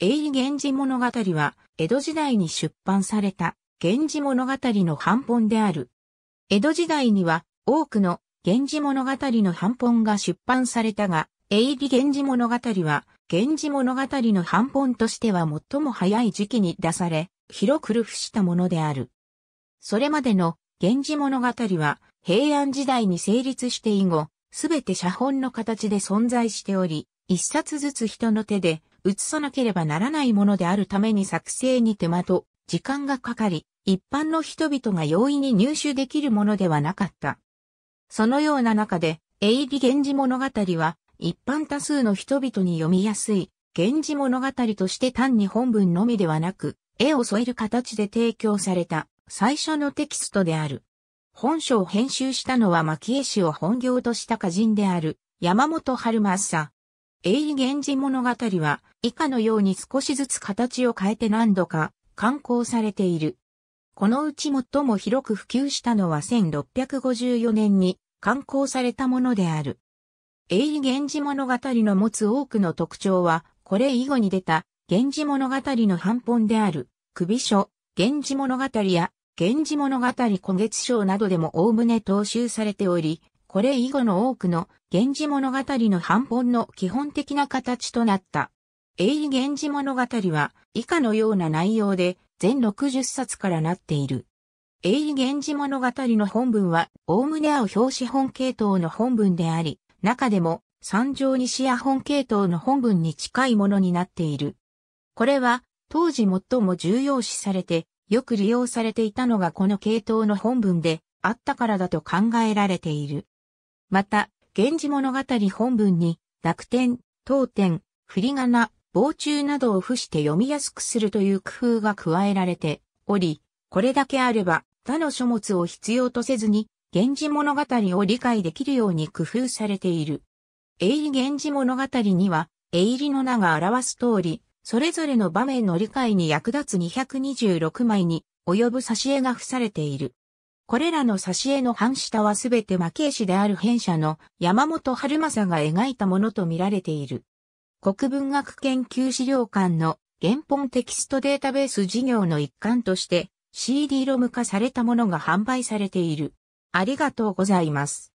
英理源氏物語は、江戸時代に出版された、源氏物語の版本である。江戸時代には、多くの源氏物語の版本が出版されたが、英理源氏物語は、源氏物語の版本としては最も早い時期に出され、広くる付したものである。それまでの源氏物語は、平安時代に成立して以後、すべて写本の形で存在しており、一冊ずつ人の手で写さなければならないものであるために作成に手間と時間がかかり、一般の人々が容易に入手できるものではなかった。そのような中で、エイ源氏物語は、一般多数の人々に読みやすい、源氏物語として単に本文のみではなく、絵を添える形で提供された最初のテキストである。本書を編集したのは牧江氏を本業とした歌人である山本春正。永意源氏物語は以下のように少しずつ形を変えて何度か刊行されている。このうち最も広く普及したのは1654年に刊行されたものである。永意源氏物語の持つ多くの特徴は、これ以後に出た源氏物語の半本である、首書、源氏物語や源氏物語古月章などでも概ね踏襲されており、これ以後の多くの源氏物語の半本の基本的な形となった。英理源氏物語は以下のような内容で全60冊からなっている。英理源氏物語の本文は、おおむね青表紙本系統の本文であり、中でも三条西屋本系統の本文に近いものになっている。これは、当時最も重要視されて、よく利用されていたのがこの系統の本文であったからだと考えられている。また、源氏物語本文に、濁点、当点、振り仮名、傍中などを付して読みやすくするという工夫が加えられており、これだけあれば他の書物を必要とせずに、源氏物語を理解できるように工夫されている。英理源氏物語には、英理の名が表す通り、それぞれの場面の理解に役立つ226枚に及ぶ挿絵が付されている。これらの挿絵の半下はすべて蒔絵師である編者の山本春政が描いたものとみられている。国文学研究資料館の原本テキストデータベース事業の一環として CD ロム化されたものが販売されている。ありがとうございます。